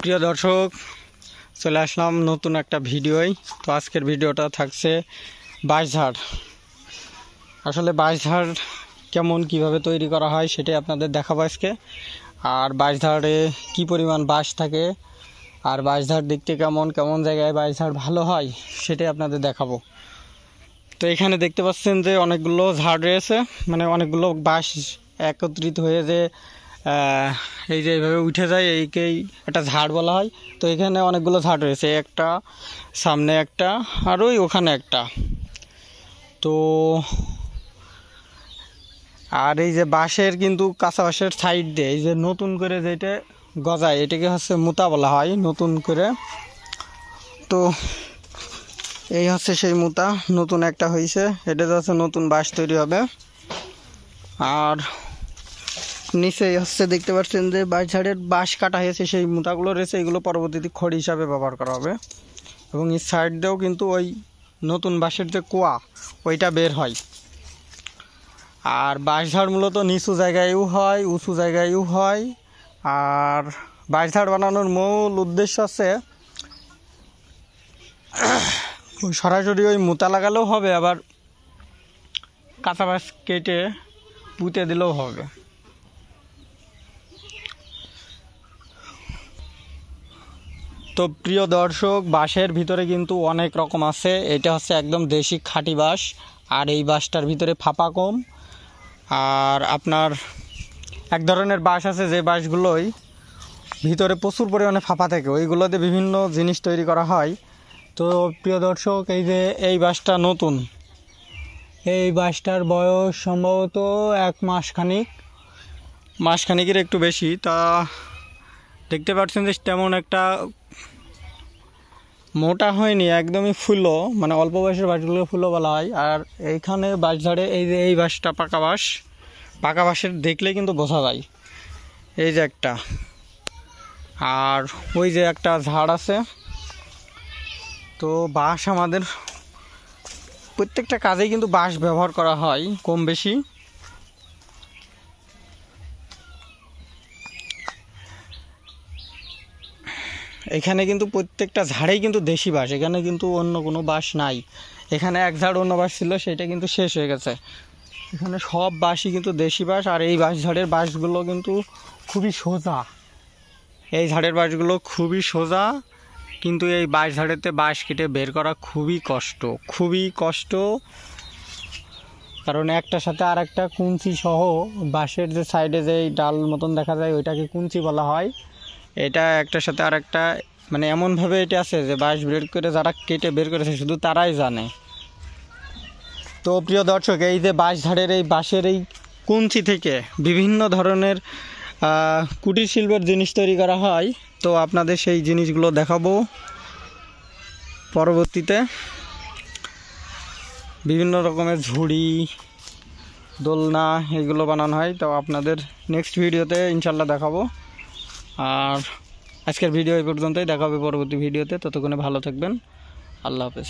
প্রিয় দর্শক চলে আসলাম নতুন একটা ভিডিওয় তো আজকের ভিডিওটা থাকছে বাইশঝাড় আসলে বাইশঝাড় কেমন কিভাবে তৈরি করা হয় সেটাই আপনাদের দেখাবো আজকে আর বাইশঝাড়ে কি পরিমাণ বাঁশ থাকে আর বাইশঝাড় দেখতে কেমন কেমন জায়গায় বাইশঝাড় ভালো হয় সেটাই আপনাদের দেখাবো তো এখানে দেখতে পাচ্ছেন যে অনেকগুলো ঝাড় রয়েছে মানে অনেকগুলো বাঁশ একত্রিত হয়ে যে এই যে এইভাবে উঠে যায় এইকেই একটা ঝাড় বলা হয় তো এখানে অনেকগুলো ঝাড় রয়েছে একটা সামনে একটা আর ওই ওখানে একটা তো আর এই যে বাঁশের কিন্তু কাঁচা বাঁশের সাইড দিয়ে এই যে নতুন করে যেটা গজায় এটাকে হচ্ছে মুতা বলা হয় নতুন করে তো এই হচ্ছে সেই মুতা নতুন একটা হয়েছে এটা হচ্ছে নতুন বাঁশ তৈরি হবে আর নিচে হচ্ছে দেখতে পাচ্ছেন যে বাই সাইডের বাঁশ কাটা হয়েছে সেই মোটাগুলো রয়েছে এগুলো পরবর্তীতে খড়ি হিসাবে ব্যবহার করা হবে এবং এই সাইড দিয়েও কিন্তু ওই নতুন বাঁশের যে কুয়া ওইটা বের হয় আর বাঁশঝাড় মূলত নিচু জায়গায়ও হয় উঁচু জায়গায়ও হয় আর বাঁশঝাড় বানানোর মূল উদ্দেশ্য আছে সরাসরি ওই মোতা লাগালেও হবে আবার কাঁচা বাঁশ কেটে পুঁতে দিলেও হবে তো প্রিয় দর্শক বাঁশের ভিতরে কিন্তু অনেক রকম আছে এটা হচ্ছে একদম দেশি খাঁটি বাঁশ আর এই বাঁশটার ভিতরে ফাঁপা কম আর আপনার এক ধরনের বাঁশ আছে যে বাঁশগুলোই ভিতরে প্রচুর পরিমাণে ফাঁপা থাকে ওইগুলোতে বিভিন্ন জিনিস তৈরি করা হয় তো প্রিয় দর্শক এই যে এই বাঁশটা নতুন এই বাঁশটার বয়স সম্ভবত এক মাসখানিক মাসখানিকের একটু বেশি তা দেখতে পাচ্ছেন যে তেমন একটা মোটা হয়নি একদমই ফুলো মানে অল্প বয়সের বাঁশগুলো ফুলো বলা হয় আর এইখানে বাঁশ ধারে এই যে এই বাঁশটা পাকা বাঁশ পাকা বাঁশের দেখলে কিন্তু বোঝা যায় এই যে একটা আর ওই যে একটা ঝাড় আছে তো বাঁশ আমাদের প্রত্যেকটা কাজেই কিন্তু বাঁশ ব্যবহার করা হয় কম বেশি এখানে কিন্তু প্রত্যেকটা ঝাড়েই কিন্তু দেশি বাস এখানে কিন্তু অন্য কোনো বাঁশ নাই এখানে এক ঝাড় অন্য বাঁশ ছিল সেটা কিন্তু শেষ হয়ে গেছে এখানে সব বাঁশই কিন্তু দেশি বাঁশ আর এই বাস ঝাড়ের বাঁশগুলো কিন্তু খুবই সোজা এই ঝাড়ের বাঁশগুলো খুবই সোজা কিন্তু এই বাস ঝাড়েতে বাঁশ কেটে বের করা খুবই কষ্ট খুবই কষ্ট কারণ একটার সাথে আর একটা কুঞ্চি সহ বাঁশের যে সাইডে যে ডাল মতন দেখা যায় ওইটাকে কুঞ্চি বলা হয় এটা একটার সাথে আর একটা মানে এমনভাবে এটা আছে যে বাঁশ বের করে যারা কেটে বের করেছে শুধু তারাই জানে তো প্রিয় দর্শক এই যে বাঁশ ধারের এই বাঁশের এই কুঞ্চি থেকে বিভিন্ন ধরনের কুটির শিল্পের জিনিস তৈরি করা হয় তো আপনাদের সেই জিনিসগুলো দেখাবো পরবর্তীতে বিভিন্ন রকমের ঝুড়ি দোলনা এগুলো বানানো হয় তো আপনাদের নেক্সট ভিডিওতে ইনশাল্লাহ দেখাবো আর আজকের ভিডিও এই পর্যন্তই দেখা হবে পরবর্তী ভিডিওতে ততক্ষণে ভালো থাকবেন আল্লাহ হাফেজ